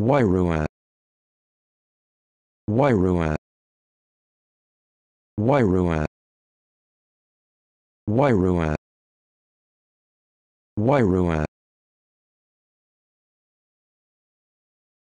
Wairua Wairua Wairua Wairua Wairua